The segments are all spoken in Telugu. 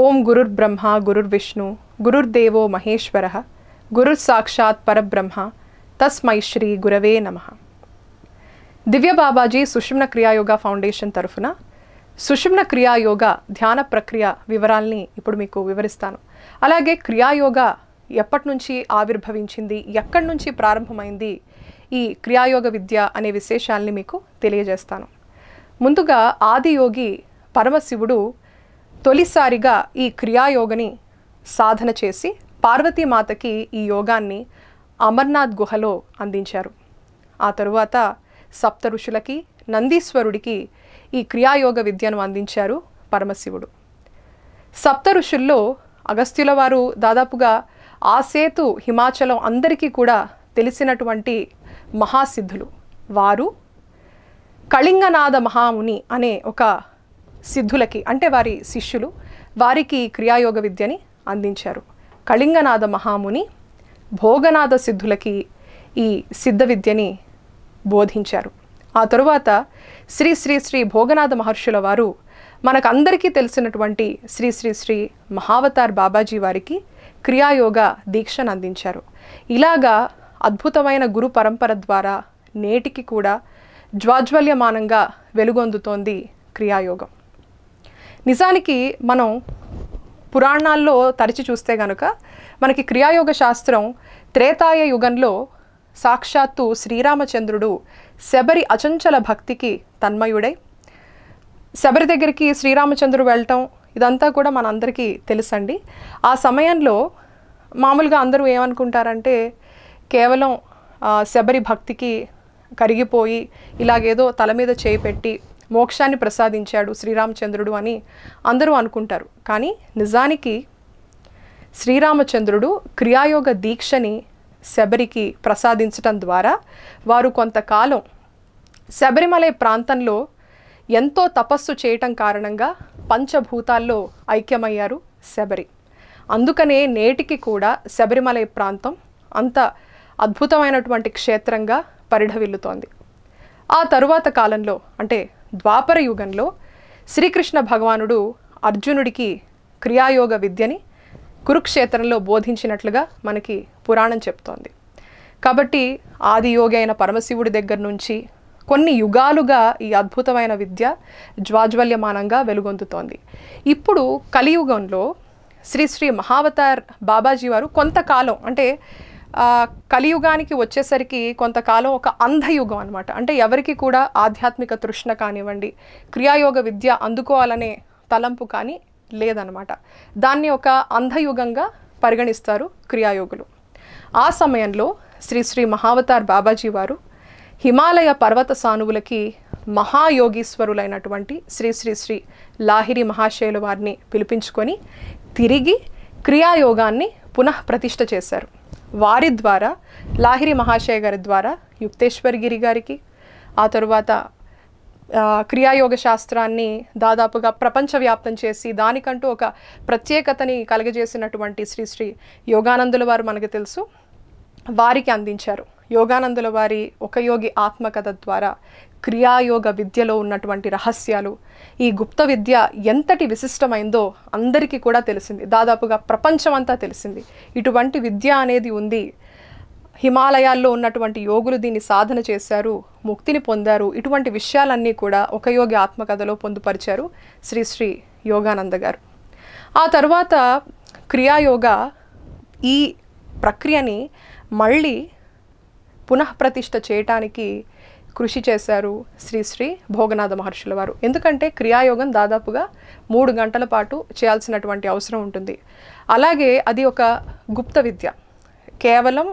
ఓం గురుర్బ్రహ్మ గురుర్విష్ణు గురుర్దేవో మహేశ్వర గురుర్సాక్షాత్ పరబ్రహ్మ తస్మై శ్రీ గురవే నమ దివ్య బాబాజీ సుషుమ్న క్రియాయోగ ఫౌండేషన్ తరఫున సుషుమ్న క్రియాయోగ ధ్యాన ప్రక్రియ వివరాల్ని ఇప్పుడు మీకు వివరిస్తాను అలాగే క్రియాయోగ ఎప్పటి నుంచి ఆవిర్భవించింది ఎక్కడి నుంచి ప్రారంభమైంది ఈ క్రియాయోగ విద్య అనే విశేషాల్ని మీకు తెలియజేస్తాను ముందుగా ఆదియోగి పరమశివుడు తొలిసారిగా ఈ క్రియాయోగని సాధన చేసి పార్వతీమాతకి ఈ యోగాన్ని అమర్నాథ్ గుహలో అందించారు ఆ తరువాత సప్త ఋషులకి నందీశ్వరుడికి ఈ క్రియాయోగ విద్యను అందించారు పరమశివుడు సప్త ఋషుల్లో అగస్త్యుల వారు దాదాపుగా ఆ సేతు హిమాచలం అందరికీ కూడా తెలిసినటువంటి మహాసిద్ధులు వారు కళింగనాథ మహాముని అనే ఒక సిద్ధులకి అంటే వారి శిష్యులు వారికి క్రియాయోగ విద్యని అందించారు కళింగనాథ మహాముని భోగనాథ సిద్ధులకి ఈ సిద్ధ విద్యని బోధించారు ఆ తరువాత శ్రీ శ్రీ శ్రీ భోగనాథ మహర్షుల వారు మనకందరికీ తెలిసినటువంటి శ్రీ శ్రీ శ్రీ మహావతార్ బాబాజీ వారికి క్రియాయోగ దీక్షను అందించారు ఇలాగా అద్భుతమైన గురు పరంపర ద్వారా నేటికి కూడా జ్వాజ్వల్యమానంగా వెలుగొందుతోంది క్రియాయోగం నిజానికి మనం పురాణాల్లో తరిచి చూస్తే గనుక మనకి క్రియాయోగ శాస్త్రం త్రేతాయ యుగంలో సాక్షాత్తు శ్రీరామచంద్రుడు శబరి అచంచల భక్తికి తన్మయుడై శబరి దగ్గరికి శ్రీరామచంద్రుడు వెళ్ళటం ఇదంతా కూడా మనందరికీ తెలుసండి ఆ సమయంలో మామూలుగా అందరూ ఏమనుకుంటారంటే కేవలం శబరి భక్తికి కరిగిపోయి ఇలాగేదో తల మీద చేయి పెట్టి మోక్షాన్ని ప్రసాదించాడు శ్రీరామచంద్రుడు అని అందరూ అనుకుంటారు కానీ నిజానికి శ్రీరామచంద్రుడు క్రియాయోగ దీక్షని శబరికి ప్రసాదించటం ద్వారా వారు కొంతకాలం శబరిమలై ప్రాంతంలో ఎంతో తపస్సు చేయటం కారణంగా పంచభూతాల్లో ఐక్యమయ్యారు శబరి అందుకనే నేటికి కూడా శబరిమలై ప్రాంతం అంత అద్భుతమైనటువంటి క్షేత్రంగా పరిఢవిల్లుతోంది ఆ తరువాత కాలంలో అంటే ద్వాపర యుగంలో శ్రీకృష్ణ భగవానుడు అర్జునుడికి క్రియాయోగ విద్యని కురుక్షేత్రంలో బోధించినట్లుగా మనకి పురాణం చెప్తోంది కాబట్టి యోగి అయిన పరమశివుడి దగ్గర నుంచి కొన్ని యుగాలుగా ఈ అద్భుతమైన విద్య జ్వాజ్వల్యమానంగా వెలుగొందుతోంది ఇప్పుడు కలియుగంలో శ్రీ శ్రీ మహావతార్ బాబాజీ వారు కొంతకాలం అంటే కలియుగానికి వచ్చేసరికి కొంతకాలం ఒక అంధయుగం అనమాట అంటే ఎవరికి కూడా ఆధ్యాత్మిక తృష్ణ కానివ్వండి క్రియాయోగ విద్య అందుకోవాలనే తలంపు కానీ లేదనమాట దాన్ని ఒక అంధయుగంగా పరిగణిస్తారు క్రియాయోగులు ఆ సమయంలో శ్రీ శ్రీ మహావతార్ బాబాజీ వారు హిమాలయ పర్వత సానువులకి మహాయోగీశ్వరులైనటువంటి శ్రీ శ్రీ శ్రీ లాహిరి మహాశయులు వారిని పిలిపించుకొని తిరిగి క్రియాయోగాన్ని పునఃప్రతిష్ఠ చేశారు వారి ద్వారా లాహిరి మహాశయ గారి ద్వారా యుక్తేశ్వర్ గిరి గారికి ఆ తరువాత క్రియాయోగ శాస్త్రాన్ని దాదాపుగా ప్రపంచవ్యాప్తం చేసి దానికంటూ ఒక ప్రత్యేకతని కలగజేసినటువంటి శ్రీ శ్రీ యోగానందుల వారు మనకు తెలుసు వారికి అందించారు యోగానందుల వారి ఒక యోగి ఆత్మకథ ద్వారా క్రియాయోగ విద్యలో ఉన్నటువంటి రహస్యాలు ఈ గుప్త విద్య ఎంతటి విశిష్టమైందో అందరికీ కూడా తెలిసింది దాదాపుగా ప్రపంచమంతా తెలిసింది ఇటువంటి విద్య అనేది ఉంది హిమాలయాల్లో ఉన్నటువంటి యోగులు దీన్ని సాధన చేశారు ముక్తిని పొందారు ఇటువంటి విషయాలన్నీ కూడా ఒక యోగి ఆత్మకథలో పొందుపరిచారు శ్రీ శ్రీ యోగానంద గారు ఆ తర్వాత క్రియాయోగ ఈ ప్రక్రియని మళ్ళీ పునఃప్రతిష్ఠ చేయటానికి కృషి చేశారు శ్రీశ్రీ భోగనాథ మహర్షుల వారు ఎందుకంటే క్రియాయోగం దాదాపుగా మూడు గంటల పాటు చేయాల్సినటువంటి అవసరం ఉంటుంది అలాగే అది ఒక గుప్త విద్య కేవలం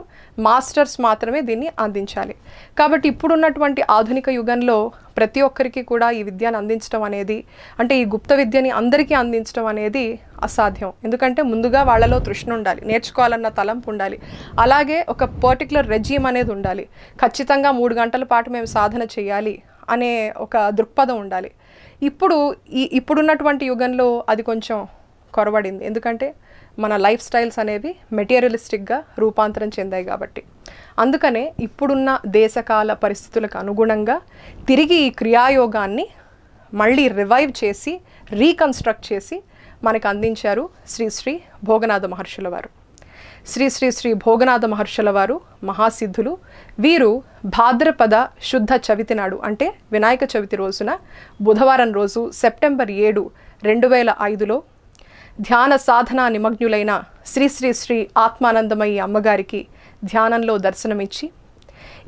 మాస్టర్స్ మాత్రమే దీన్ని అందించాలి కాబట్టి ఇప్పుడున్నటువంటి ఆధునిక యుగంలో ప్రతి ఒక్కరికి కూడా ఈ విద్యను అందించడం అనేది అంటే ఈ గుప్త విద్యని అందరికీ అందించడం అనేది అసాధ్యం ఎందుకంటే ముందుగా వాళ్ళలో తృష్ణ ఉండాలి నేర్చుకోవాలన్న తలంపు ఉండాలి అలాగే ఒక పర్టికులర్ రెజీమ్ అనేది ఉండాలి ఖచ్చితంగా మూడు గంటల పాటు మేము సాధన చేయాలి అనే ఒక దృక్పథం ఉండాలి ఇప్పుడు ఈ ఇప్పుడున్నటువంటి యుగంలో అది కొంచెం కొరబడింది ఎందుకంటే మన లైఫ్ స్టైల్స్ అనేవి మెటీరియలిస్టిక్గా రూపాంతరం చెందాయి కాబట్టి అందుకనే ఇప్పుడున్న దేశకాల పరిస్థితులకు అనుగుణంగా తిరిగి ఈ క్రియాయోగాన్ని మళ్ళీ రివైవ్ చేసి రీకన్స్ట్రక్ట్ చేసి మనకు అందించారు శ్రీ శ్రీ భోగనాథ మహర్షుల వారు శ్రీ శ్రీ శ్రీ భోగనాథ మహర్షుల వారు మహాసిద్ధులు వీరు భాద్రపద శుద్ధ చవితి నాడు అంటే వినాయక చవితి రోజున బుధవారం రోజు సెప్టెంబర్ ఏడు రెండు వేల ఐదులో ధ్యాన సాధన నిమగ్నులైన శ్రీ శ్రీ శ్రీ ఆత్మానందమయ్య అమ్మగారికి ధ్యానంలో దర్శనమిచ్చి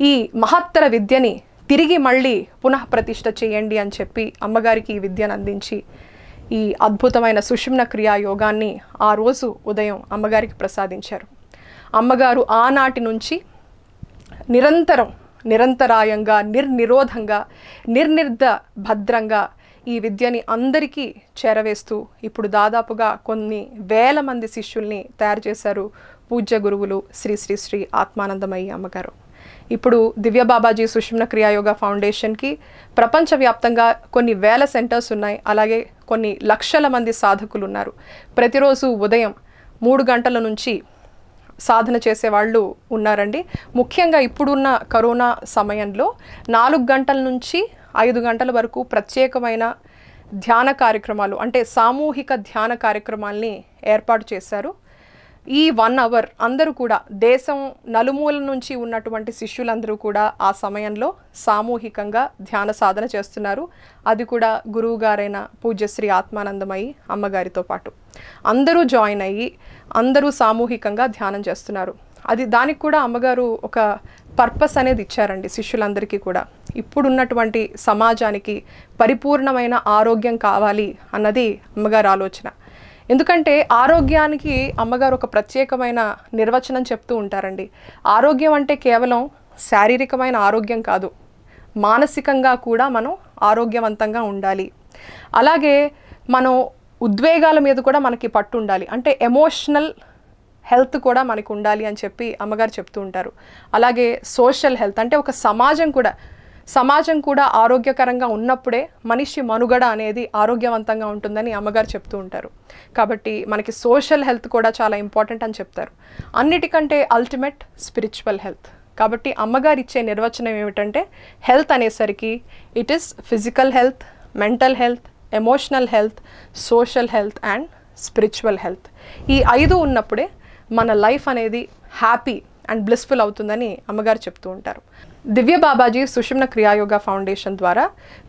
ఈ మహత్తర విద్యని తిరిగి మళ్ళీ పునః ప్రతిష్ట చేయండి అని చెప్పి అమ్మగారికి ఈ విద్యను అందించి ఈ అద్భుతమైన సుషుమ్న క్రియా యోగాన్ని ఆ రోజు ఉదయం అమ్మగారికి ప్రసాదించారు అమ్మగారు ఆనాటి నుంచి నిరంతరం నిరంతరాయంగా నిర్నిరోధంగా నిర్నిర్ద భద్రంగా ఈ విద్యని అందరికీ చేరవేస్తూ ఇప్పుడు దాదాపుగా కొన్ని వేల మంది శిష్యుల్ని తయారు చేశారు పూజ్య గురువులు శ్రీ శ్రీ శ్రీ ఆత్మానందమయ్య అమ్మగారు ఇప్పుడు దివ్యబాబాజీ బాబాజీ సుష్మ్న క్రియాయోగ ఫౌండేషన్కి ప్రపంచవ్యాప్తంగా కొన్ని వేల సెంటర్స్ ఉన్నాయి అలాగే కొన్ని లక్షల మంది సాధకులు ఉన్నారు ప్రతిరోజు ఉదయం మూడు గంటల నుంచి సాధన చేసేవాళ్ళు ఉన్నారండి ముఖ్యంగా ఇప్పుడున్న కరోనా సమయంలో నాలుగు గంటల నుంచి ఐదు గంటల వరకు ప్రత్యేకమైన ధ్యాన కార్యక్రమాలు అంటే సామూహిక ధ్యాన కార్యక్రమాల్ని ఏర్పాటు చేశారు ఈ వన్ అవర్ అందరూ కూడా దేశం నలుమూల నుంచి ఉన్నటువంటి శిష్యులందరూ కూడా ఆ సమయంలో సామూహికంగా ధ్యాన సాధన చేస్తున్నారు అది కూడా గురువుగారైన పూజ్యశ్రీ ఆత్మానందమయ్యి అమ్మగారితో పాటు అందరూ జాయిన్ అయ్యి అందరూ సామూహికంగా ధ్యానం చేస్తున్నారు అది దానికి కూడా అమ్మగారు ఒక పర్పస్ అనేది ఇచ్చారండి శిష్యులందరికీ కూడా ఇప్పుడున్నటువంటి సమాజానికి పరిపూర్ణమైన ఆరోగ్యం కావాలి అన్నది అమ్మగారు ఆలోచన ఎందుకంటే ఆరోగ్యానికి అమ్మగారు ఒక ప్రత్యేకమైన నిర్వచనం చెప్తూ ఉంటారండి ఆరోగ్యం అంటే కేవలం శారీరకమైన ఆరోగ్యం కాదు మానసికంగా కూడా మనం ఆరోగ్యవంతంగా ఉండాలి అలాగే మనం ఉద్వేగాల మీద కూడా మనకి పట్టు ఉండాలి అంటే ఎమోషనల్ హెల్త్ కూడా మనకు ఉండాలి అని చెప్పి అమ్మగారు చెప్తూ ఉంటారు అలాగే సోషల్ హెల్త్ అంటే ఒక సమాజం కూడా సమాజం కూడా ఆరోగ్యకరంగా ఉన్నప్పుడే మనిషి మనుగడ అనేది ఆరోగ్యవంతంగా ఉంటుందని అమ్మగారు చెప్తూ ఉంటారు కాబట్టి మనకి సోషల్ హెల్త్ కూడా చాలా ఇంపార్టెంట్ అని చెప్తారు అన్నిటికంటే అల్టిమేట్ స్పిరిచువల్ హెల్త్ కాబట్టి అమ్మగారు ఇచ్చే నిర్వచనం ఏమిటంటే హెల్త్ అనేసరికి it is physical health mental health emotional health social health and spiritual health ఈ ఐదు ఉన్నప్పుడే మన లైఫ్ అనేది హ్యాపీ అండ్ బ్లిస్ఫుల్ అవుతుందని అమ్మగారు చెప్తూ ఉంటారు దివ్య బాబాజీ సుషుమ్న క్రియాయోగ ఫౌండేషన్ ద్వారా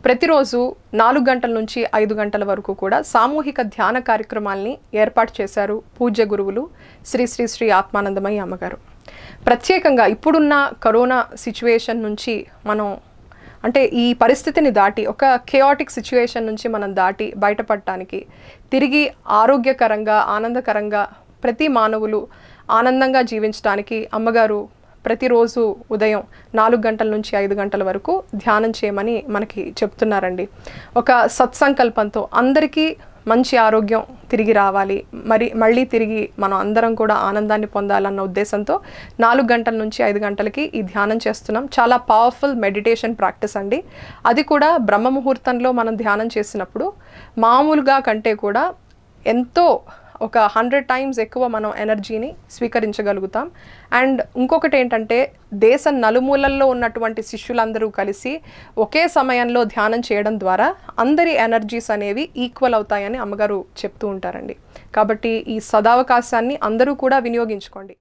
ప్రతిరోజు నాలుగు గంటల నుంచి ఐదు గంటల వరకు కూడా సామూహిక ధ్యాన కార్యక్రమాల్ని ఏర్పాటు చేశారు పూజ్య గురువులు శ్రీ శ్రీ శ్రీ ఆత్మానందమయ్య అమ్మగారు ప్రత్యేకంగా ఇప్పుడున్న కరోనా సిచ్యువేషన్ నుంచి మనం అంటే ఈ పరిస్థితిని దాటి ఒక కేయాటిక్ సిచ్యువేషన్ నుంచి మనం దాటి బయటపడటానికి తిరిగి ఆరోగ్యకరంగా ఆనందకరంగా ప్రతి మానవులు ఆనందంగా జీవించడానికి అమ్మగారు ప్రతిరోజు ఉదయం నాలుగు గంటల నుంచి ఐదు గంటల వరకు ధ్యానం చేయమని మనకి చెప్తున్నారండి ఒక సత్సంకల్పంతో అందరికీ మంచి ఆరోగ్యం తిరిగి రావాలి మరి మళ్ళీ తిరిగి మనం అందరం కూడా ఆనందాన్ని పొందాలన్న ఉద్దేశంతో నాలుగు గంటల నుంచి ఐదు గంటలకి ఈ ధ్యానం చేస్తున్నాం చాలా పవర్ఫుల్ మెడిటేషన్ ప్రాక్టీస్ అండి అది కూడా బ్రహ్మ ముహూర్తంలో మనం ధ్యానం చేసినప్పుడు మామూలుగా కంటే కూడా ఎంతో ఒక హండ్రెడ్ టైమ్స్ ఎక్కువ మనం ఎనర్జీని స్వీకరించగలుగుతాం అండ్ ఇంకొకటి ఏంటంటే దేశ నలుమూలల్లో ఉన్నటువంటి శిష్యులందరూ కలిసి ఒకే సమయంలో ధ్యానం చేయడం ద్వారా అందరి ఎనర్జీస్ అనేవి ఈక్వల్ అవుతాయని అమ్మగారు చెప్తూ ఉంటారండి కాబట్టి ఈ సదావకాశాన్ని అందరూ కూడా వినియోగించుకోండి